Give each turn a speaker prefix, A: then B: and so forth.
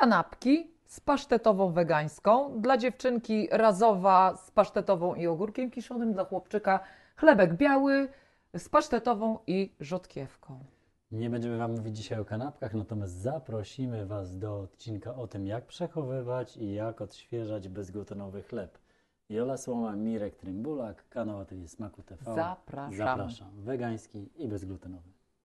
A: kanapki z pasztetową wegańską, dla dziewczynki razowa z pasztetową i ogórkiem kiszonym, dla chłopczyka chlebek biały z pasztetową i rzodkiewką.
B: Nie będziemy Wam mówić dzisiaj o kanapkach, natomiast zaprosimy Was do odcinka o tym, jak przechowywać i jak odświeżać bezglutenowy chleb. Jola
C: Słoma, Mirek Trymbulak, kanał Atelier Smaku TV. Zapraszam. Zapraszam. Wegański i bezglutenowy.